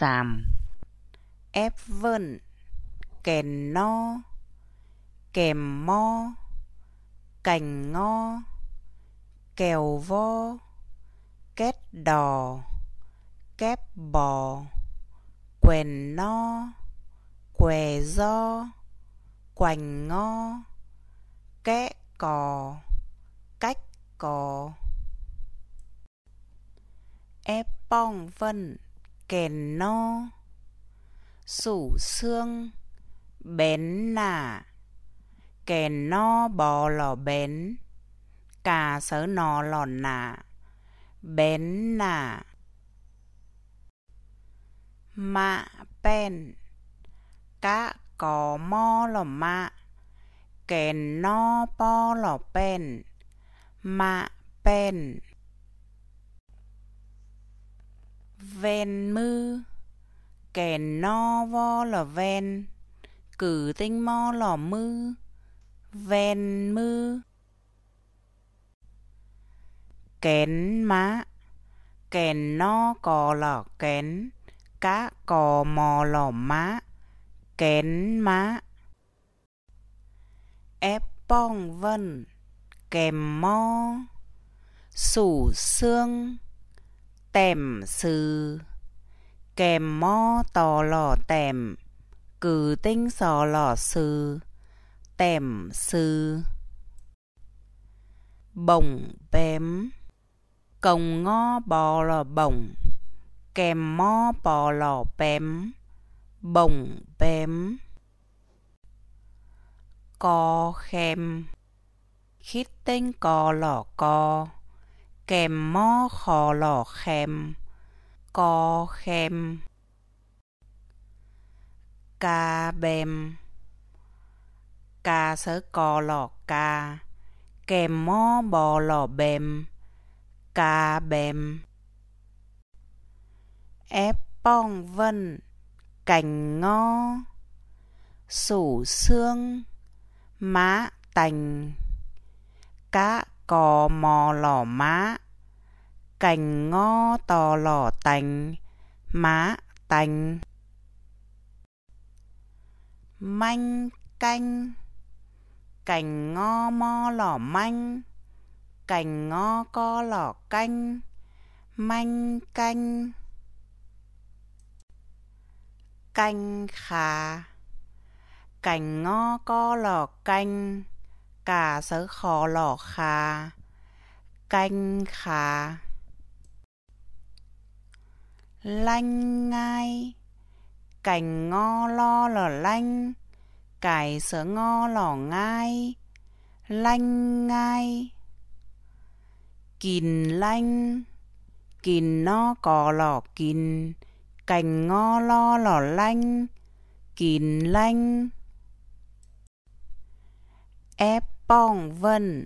sàm ép vơn kèn no kèm mo cành ngo kèo vo két đò kép bò quèn no què do quành ngo kẽ cò cách cò ép bong vân kèn no sủ xương bén nả kèn no bò lò bén cà sớ nò lò nả bén nả mạ pen cá cò mo lò mạ kèn no po lò pen mạ pen ven mư kèn no vo là ven cử tinh mo lò mư ven mư kèn má kèn no cò lò kèn cá cò mò lò má kèn má ép bong vân kèm mo sủ xương tèm sư kèm mo tò lò tèm cử tinh sò lò sư tèm sư bồng bém cồng ngó bò lò bồng kèm mo bò lò bém bồng bém co khem khít tinh co lò co kèm mó khò lò khèm co khèm ca bèm ca sớ co lò ca kèm mó bò lò bèm ca bèm ép bong vân cành ngó sủ xương má tành cá cò mò lỏ má cành ngó tò lỏ tành má tành manh canh cành ngó mò lỏ manh cành ngó co lỏ canh manh canh canh khà cành ngó co lỏ canh cả sớ khó lỏ khà canh khà lanh ngay cành ngo lo lỏ lanh cải sớ ngo lỏ ngay lanh ngay kìn lanh kìn no cò lỏ kìn cành ngo lo lỏ lanh kìn lanh ép bong vân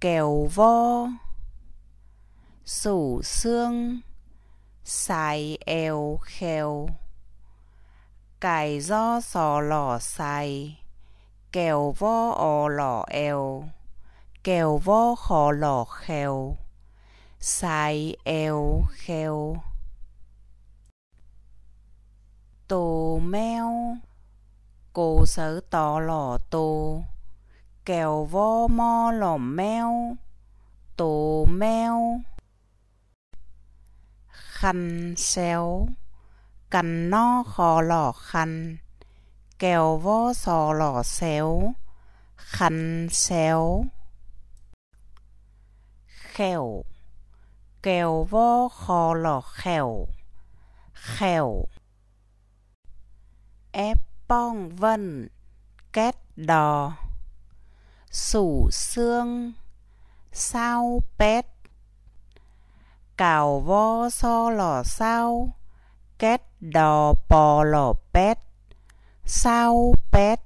kèo vo sủ xương xài eo khèo cài do sò lò xài kèo vo ò lò eo kèo vo khò lò khèo xài eo khèo tổ mèo cô sở tò lò tổ kèo vo mo lỏm meo tổ meo khăn xéo cằn no khò lò khăn kèo vo sò lò xéo khăn xéo khèo, kèo vo khò lò khèo, khèo, ép bong vân két đò sủ xương sao pet, cào vo so lò sao két đò pò lò pet, sao pet,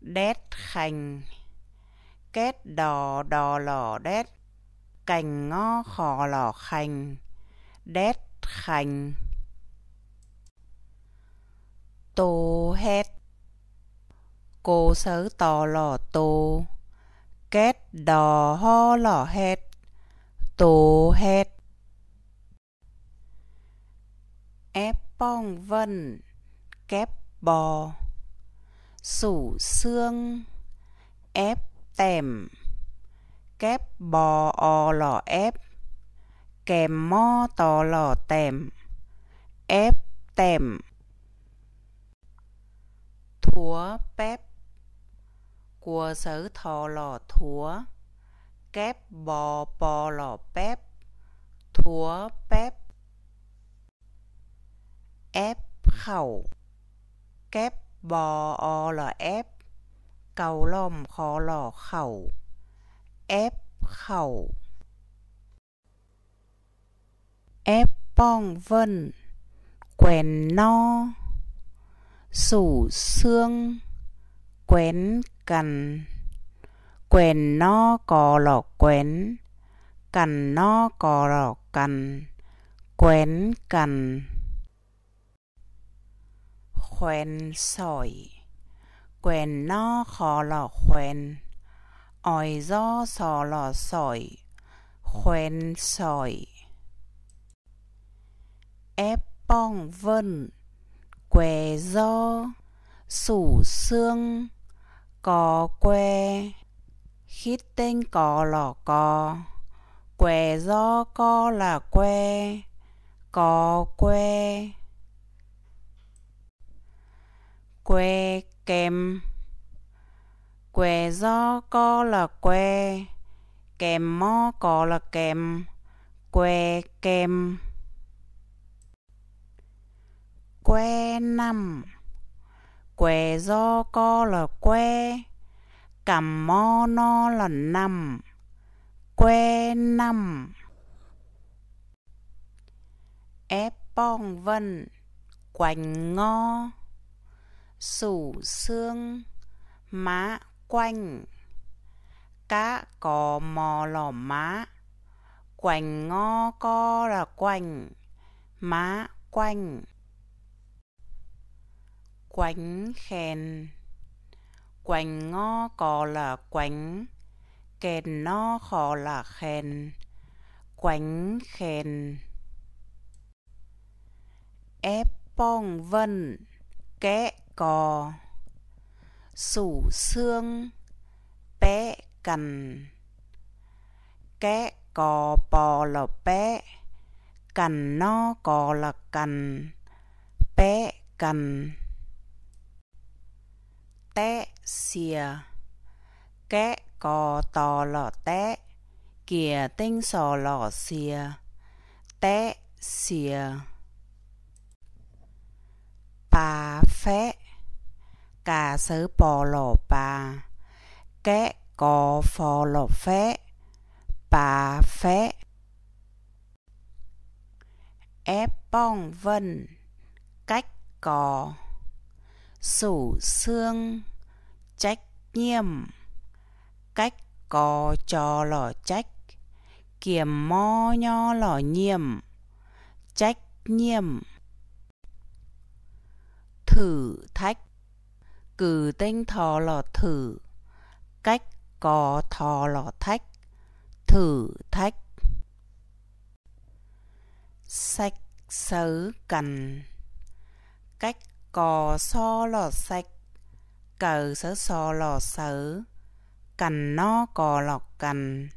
đét khành kết đò đò lò đét cành ngó khò lò khành đét khành tô hét cô sớ tò lò tô két đò ho lò hét tô hét ép bong vân kép bò sủ xương ép tèm kép bò o lò ép kèm mo tò lò tèm ép tèm thúa pép của sở thọ lò thúa, kép bò bò lò pép, thúa pép, ép khẩu kép bò o lò ép cầu lòm khó lò khẩu ép khẩu ép bong vân quèn no sủ xương quén cằn quèn no cò lọ quén cằn no cò lọ cằn quén cằn khoen sỏi quèn no khò lọ khoen ỏi do sò lọ sỏi khoen sỏi ép bong vân què do sủ xương cò que khít tên cò lỏ cò que do co là que cò que que kèm que do co là que kèm mo cò là kèm que kèm que năm què do co là que cầm mo no là nằm que nằm ép bong vân quanh ngo sủ xương má quanh cá cò mò lò má quanh ngo co là quanh, má quanh quánh khen quánh ngó có là quánh kèn no khó là khen quánh khen ép bong vân kẽ cò sủ xương bé cằn kẽ cò bò là bé cằn no cò là cằn bé cằn té xìa kẽ cò tò lò té Kìa tinh sò lò xìa Té xìa Bà phé Cà sớ bò lò bà kẽ cò phò lò phé Bà phé Ép bong vân Cách cò sủ xương trách nhiệm cách có cho lò trách kiềm mo nho lò nhiệm trách nhiệm thử thách cử tinh thò lò thử cách có thò lò thách thử thách sách sớ cần cách cò so lò sạch cờ sớ so lò sớ cành no cò lọc cành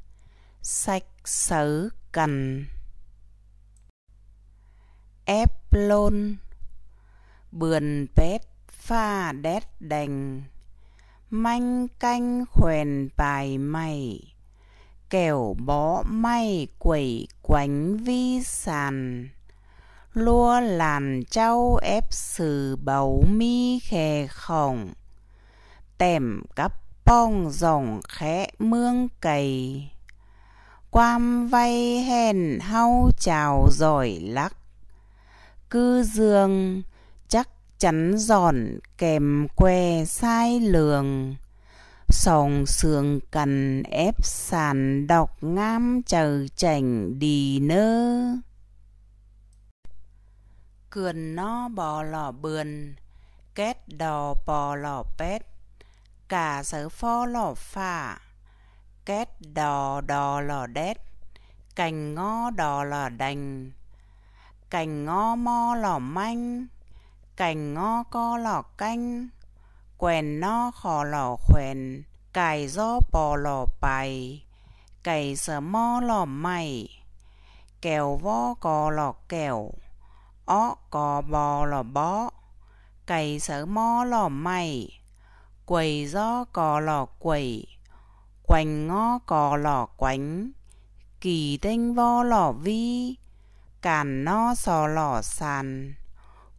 sạch sớ cành ép lôn bườn pét pha đét đành manh canh khuyền bài mày kẻo bó may quẩy quánh vi sàn lua làm châu ép sử bầu mi khè khổng tèm cắp bong rồng khẽ mương cầy quam vay hèn hau chào giỏi lắc cư dương chắc chắn giòn kèm que sai lường sòng sườn cần ép sàn đọc ngam chờ chảnh đi nơ Cườn no bò lò bườn, két đò bò lò pét, cả sở pho lò phả, két đò đò lò đét, cành ngó đò lò đành, cành ngó mo lò manh, cành ngó co lò canh, quèn no khò lò khèn, cài gió bò lò bài, cày sở mo lò mày, kèo vo cò lò kèo ó cò bò lò bó cày sở mò lò mày quầy gió cò lò quầy quành ngó cò lò quánh kỳ tinh vo lò vi càn no sò lò sàn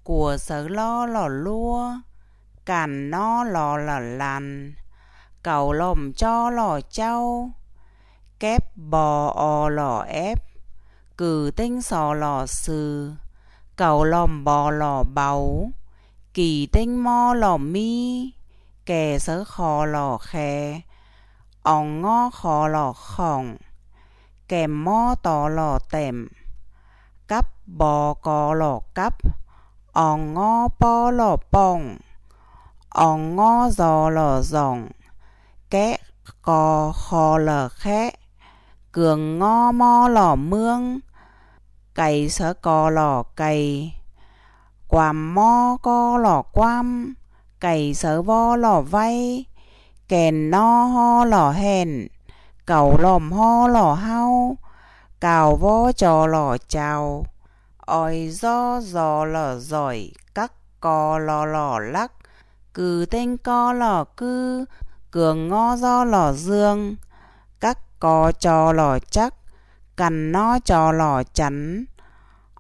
của sở lo lò lua càn no lò lò làn cầu lòm cho lò trâu kép bò ò lò ép cử tinh sò lò sừ cầu lòm bò lò bầu Kỳ tinh mo lò mi Kè sớ khò lò khè Ông ngó khò lò khổng Kèm mo tò lò tèm Cắp bò cò lò cắp Ông ngó bò lò bông Ông ngó giò lò giọng Kẻ cò khò lò khẽ Cường ngó mo lò mương cày sở co lò cày quàm mo co lò quam cày sở vo lò vay kèn no ho lò hèn cầu lòm ho lò hao cào vo trò lò chào ỏi do giò lò giỏi cắt co lò lò lắc cừ tên co lò cư cường ngo do lò dương cắt co trò lò chắc Cần nó trò lò chắn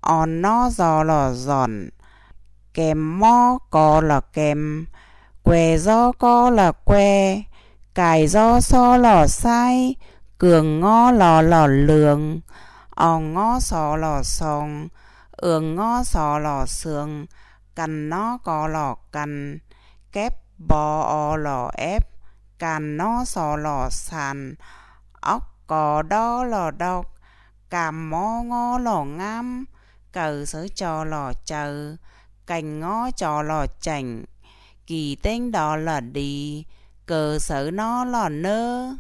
On nó giò lò giòn Kèm mo có là kèm Quê do có là que, Cài do so lò sai Cường ngó lò lò lường On ngó sò lò sòng Ường ngó sò lò sường Cần nó có lò cần Kép bò o lò ép Càn nó sò lò sàn Ốc có đó lò đọc Cảm mò ngó lò ngam cờ sớ trò lò chờ Cành ngó trò lò chảnh Kỳ tên đó là đi Cờ sớ nó lò nơ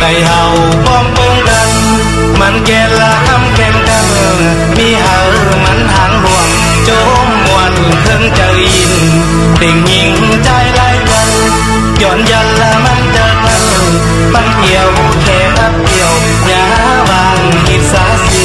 Đại hầu bom bông đan Mạnh kè là âm kèm ca mường Mi hờ mạnh hạng luồng Chỗ muộn thân trời in Tình nhiên trai lai quanh Dọn dần là mạnh bánh nhiều khẽ ấp nhiều nhà vàng hiệp xa xưa